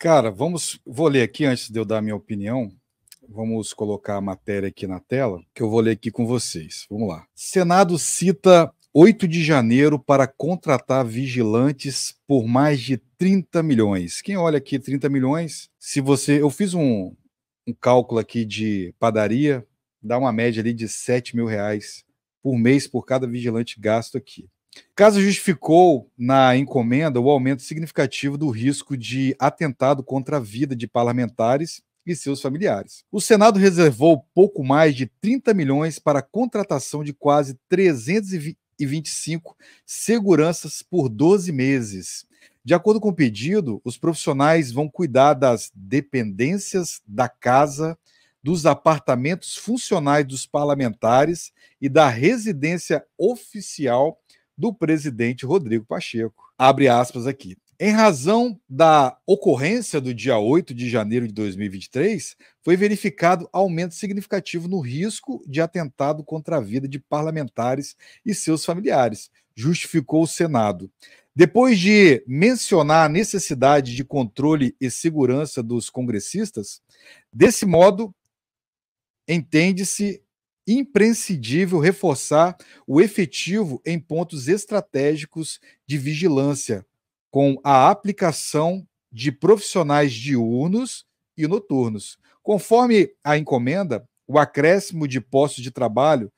Cara, vamos. Vou ler aqui antes de eu dar a minha opinião. Vamos colocar a matéria aqui na tela, que eu vou ler aqui com vocês. Vamos lá. Senado cita 8 de janeiro para contratar vigilantes por mais de 30 milhões. Quem olha aqui 30 milhões, se você. Eu fiz um, um cálculo aqui de padaria, dá uma média ali de 7 mil reais por mês por cada vigilante gasto aqui. Caso justificou na encomenda o aumento significativo do risco de atentado contra a vida de parlamentares e seus familiares. O Senado reservou pouco mais de 30 milhões para a contratação de quase 325 seguranças por 12 meses. De acordo com o pedido, os profissionais vão cuidar das dependências da casa, dos apartamentos funcionais dos parlamentares e da residência oficial do presidente Rodrigo Pacheco. Abre aspas aqui. Em razão da ocorrência do dia 8 de janeiro de 2023, foi verificado aumento significativo no risco de atentado contra a vida de parlamentares e seus familiares, justificou o Senado. Depois de mencionar a necessidade de controle e segurança dos congressistas, desse modo, entende-se imprescindível reforçar o efetivo em pontos estratégicos de vigilância, com a aplicação de profissionais diurnos e noturnos. Conforme a encomenda, o acréscimo de postos de trabalho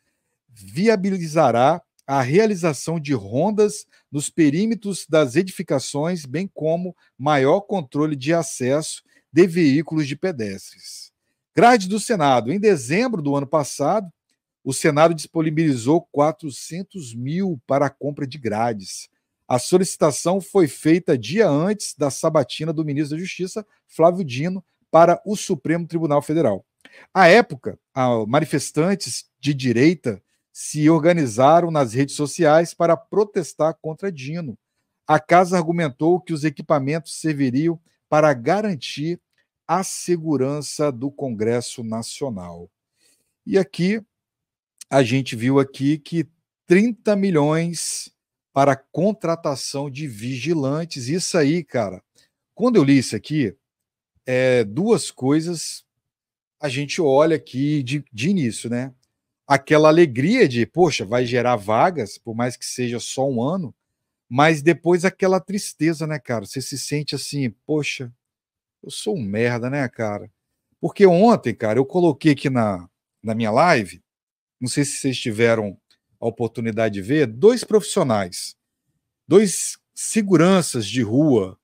viabilizará a realização de rondas nos perímetros das edificações, bem como maior controle de acesso de veículos de pedestres. Grade do Senado, em dezembro do ano passado, o Senado disponibilizou 400 mil para a compra de grades. A solicitação foi feita dia antes da sabatina do ministro da Justiça, Flávio Dino, para o Supremo Tribunal Federal. À época, manifestantes de direita se organizaram nas redes sociais para protestar contra Dino. A casa argumentou que os equipamentos serviriam para garantir a segurança do Congresso Nacional. E aqui a gente viu aqui que 30 milhões para contratação de vigilantes. Isso aí, cara. Quando eu li isso aqui, é, duas coisas a gente olha aqui de, de início, né? Aquela alegria de, poxa, vai gerar vagas, por mais que seja só um ano, mas depois aquela tristeza, né, cara? Você se sente assim, poxa, eu sou um merda, né, cara? Porque ontem, cara, eu coloquei aqui na, na minha live não sei se vocês tiveram a oportunidade de ver, dois profissionais, dois seguranças de rua.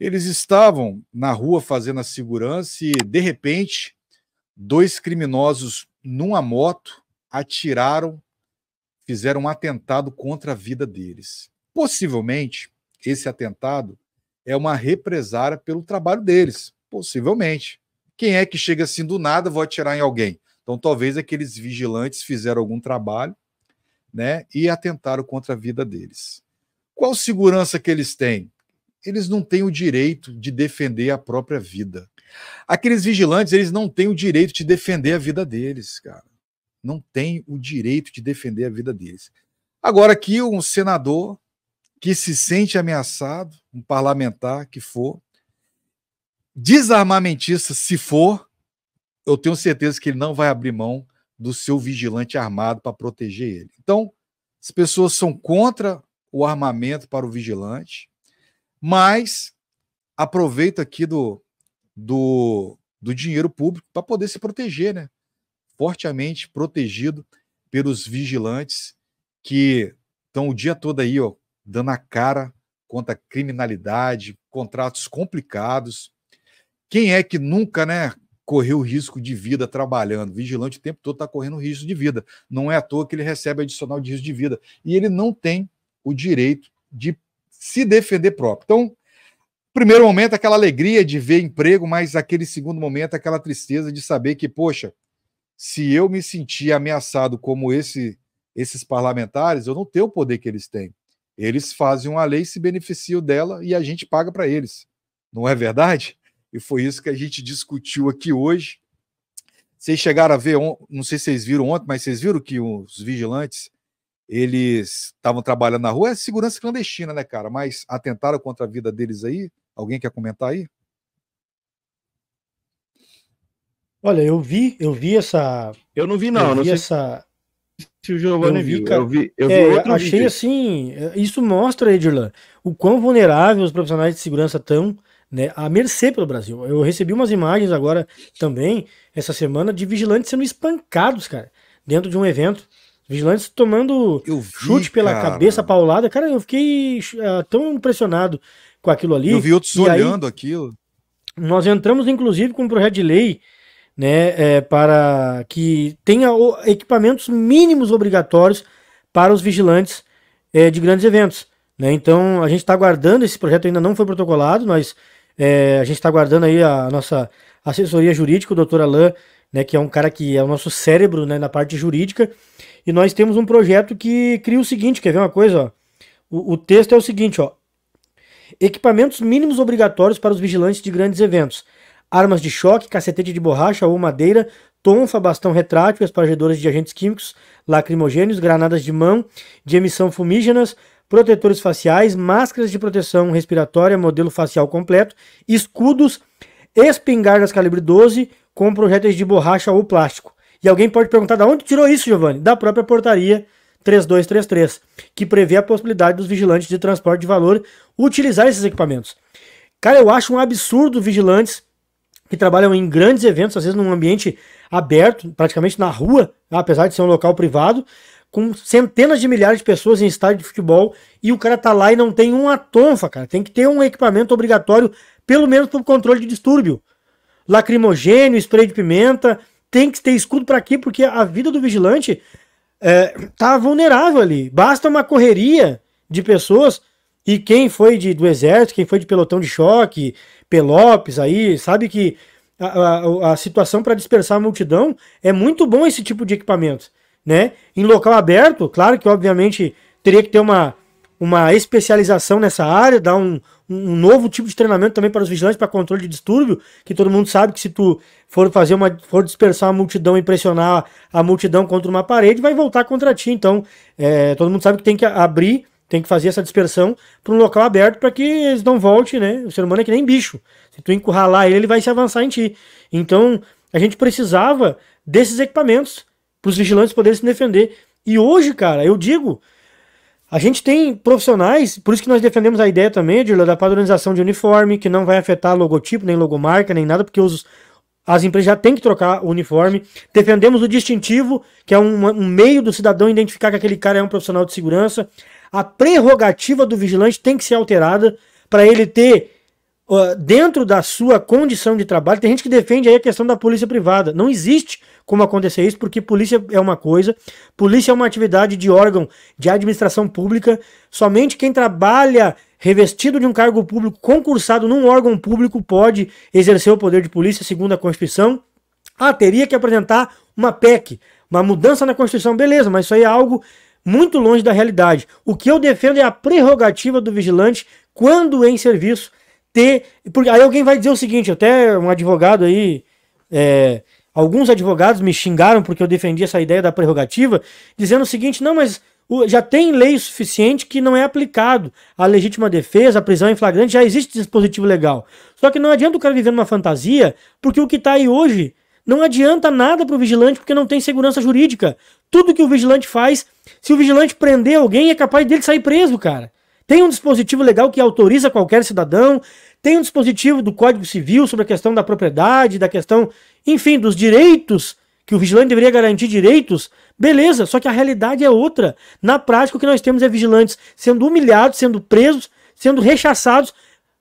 Eles estavam na rua fazendo a segurança e, de repente, dois criminosos numa moto atiraram, fizeram um atentado contra a vida deles. Possivelmente, esse atentado é uma represária pelo trabalho deles. Possivelmente. Quem é que chega assim do nada, vou atirar em alguém? Então, talvez aqueles vigilantes fizeram algum trabalho, né, e atentaram contra a vida deles. Qual segurança que eles têm? Eles não têm o direito de defender a própria vida. Aqueles vigilantes, eles não têm o direito de defender a vida deles, cara. Não tem o direito de defender a vida deles. Agora aqui um senador que se sente ameaçado, um parlamentar que for, desarmamentista se for, eu tenho certeza que ele não vai abrir mão do seu vigilante armado para proteger ele. Então, as pessoas são contra o armamento para o vigilante, mas aproveita aqui do, do, do dinheiro público para poder se proteger, né? Fortemente protegido pelos vigilantes que estão o dia todo aí, ó, dando a cara contra a criminalidade, contratos complicados. Quem é que nunca, né, correu risco de vida trabalhando. Vigilante o tempo todo está correndo risco de vida. Não é à toa que ele recebe adicional de risco de vida. E ele não tem o direito de se defender próprio. Então, primeiro momento, aquela alegria de ver emprego, mas aquele segundo momento, aquela tristeza de saber que, poxa, se eu me sentir ameaçado como esse, esses parlamentares, eu não tenho o poder que eles têm. Eles fazem uma lei, se beneficiam dela e a gente paga para eles. Não é verdade? E foi isso que a gente discutiu aqui hoje. Vocês chegaram a ver, não sei se vocês viram ontem, mas vocês viram que os vigilantes eles estavam trabalhando na rua, é segurança clandestina, né, cara? Mas atentaram contra a vida deles aí? Alguém quer comentar aí? Olha, eu vi, eu vi essa. Eu não vi, não. Eu não vi essa. Se o Giovanni eu vi, viu, cara... eu vi, eu é, vi é, Achei vídeo. assim, isso mostra, Edirlan, o quão vulneráveis os profissionais de segurança estão né, mercê pelo Brasil. Eu recebi umas imagens agora também, essa semana, de vigilantes sendo espancados, cara, dentro de um evento. Vigilantes tomando vi, chute pela cara. cabeça paulada. Cara, eu fiquei uh, tão impressionado com aquilo ali. Eu vi outros e olhando aí, aquilo. Nós entramos, inclusive, com um projeto de lei né, é, para que tenha equipamentos mínimos obrigatórios para os vigilantes é, de grandes eventos. Né? Então, a gente está aguardando, esse projeto ainda não foi protocolado, nós é, a gente está aguardando aí a nossa assessoria jurídica, o doutor Alain, né, que é um cara que é o nosso cérebro né, na parte jurídica. E nós temos um projeto que cria o seguinte: quer ver uma coisa? Ó? O, o texto é o seguinte: ó, equipamentos mínimos obrigatórios para os vigilantes de grandes eventos. Armas de choque, cacetete de borracha ou madeira, tonfa, bastão retrátil, espargedoras de agentes químicos, lacrimogênios, granadas de mão, de emissão fumígenas, protetores faciais, máscaras de proteção respiratória, modelo facial completo, escudos, espingardas calibre 12 com projéteis de borracha ou plástico. E alguém pode perguntar: da onde tirou isso, Giovanni? Da própria portaria 3233, que prevê a possibilidade dos vigilantes de transporte de valor utilizar esses equipamentos. Cara, eu acho um absurdo vigilantes que trabalham em grandes eventos, às vezes num ambiente aberto, praticamente na rua, apesar de ser um local privado, com centenas de milhares de pessoas em estádio de futebol e o cara tá lá e não tem uma tonfa, cara. Tem que ter um equipamento obrigatório, pelo menos para o controle de distúrbio. Lacrimogênio, spray de pimenta, tem que ter escudo para aqui, porque a vida do vigilante é, tá vulnerável ali. Basta uma correria de pessoas e quem foi de, do exército, quem foi de pelotão de choque, Pelopes aí, sabe que a, a, a situação para dispersar a multidão é muito bom esse tipo de equipamento né? Em local aberto, claro que obviamente teria que ter uma, uma especialização nessa área, dar um, um novo tipo de treinamento também para os vigilantes para controle de distúrbio, que todo mundo sabe que se tu for fazer uma for dispersar a multidão e pressionar a multidão contra uma parede, vai voltar contra ti. Então, é, todo mundo sabe que tem que abrir, tem que fazer essa dispersão para um local aberto para que eles não voltem, né? O ser humano é que nem bicho. Se tu encurralar ele, ele vai se avançar em ti. Então, a gente precisava desses equipamentos para os vigilantes poderem se defender. E hoje, cara, eu digo, a gente tem profissionais, por isso que nós defendemos a ideia também, de, da padronização de uniforme, que não vai afetar logotipo, nem logomarca, nem nada, porque os, as empresas já têm que trocar o uniforme. Defendemos o distintivo, que é um, um meio do cidadão identificar que aquele cara é um profissional de segurança. A prerrogativa do vigilante tem que ser alterada para ele ter dentro da sua condição de trabalho, tem gente que defende aí a questão da polícia privada. Não existe como acontecer isso, porque polícia é uma coisa, polícia é uma atividade de órgão de administração pública. Somente quem trabalha revestido de um cargo público, concursado num órgão público, pode exercer o poder de polícia, segundo a Constituição. Ah, teria que apresentar uma PEC, uma mudança na Constituição, beleza, mas isso aí é algo muito longe da realidade. O que eu defendo é a prerrogativa do vigilante, quando em serviço, ter. Porque aí alguém vai dizer o seguinte, até um advogado aí. É, alguns advogados me xingaram porque eu defendi essa ideia da prerrogativa, dizendo o seguinte: não, mas já tem lei suficiente que não é aplicado. A legítima defesa, a prisão em flagrante, já existe dispositivo legal. Só que não adianta o cara viver numa fantasia, porque o que está aí hoje não adianta nada para o vigilante, porque não tem segurança jurídica. Tudo que o vigilante faz, se o vigilante prender alguém, é capaz dele sair preso, cara. Tem um dispositivo legal que autoriza qualquer cidadão, tem um dispositivo do Código Civil sobre a questão da propriedade, da questão, enfim, dos direitos, que o vigilante deveria garantir direitos. Beleza, só que a realidade é outra. Na prática, o que nós temos é vigilantes sendo humilhados, sendo presos, sendo rechaçados,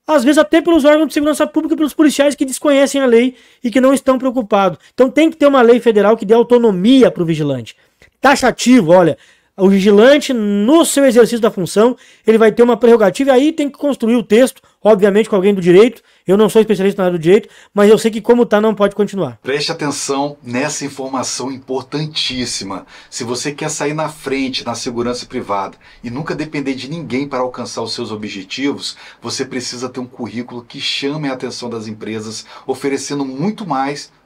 às vezes até pelos órgãos de segurança pública e pelos policiais que desconhecem a lei e que não estão preocupados. Então tem que ter uma lei federal que dê autonomia para o vigilante. Taxativo, olha, o vigilante, no seu exercício da função, ele vai ter uma prerrogativa e aí tem que construir o texto, obviamente com alguém do direito. Eu não sou especialista na área do direito, mas eu sei que como está não pode continuar. Preste atenção nessa informação importantíssima. Se você quer sair na frente na segurança privada e nunca depender de ninguém para alcançar os seus objetivos, você precisa ter um currículo que chame a atenção das empresas, oferecendo muito mais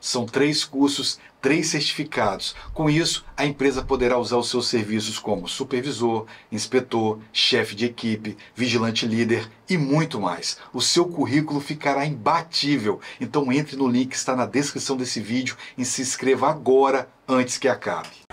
São três cursos, três certificados. Com isso, a empresa poderá usar os seus serviços como supervisor, inspetor, chefe de equipe, vigilante líder e muito mais. O seu currículo ficará imbatível. Então entre no link que está na descrição desse vídeo e se inscreva agora antes que acabe.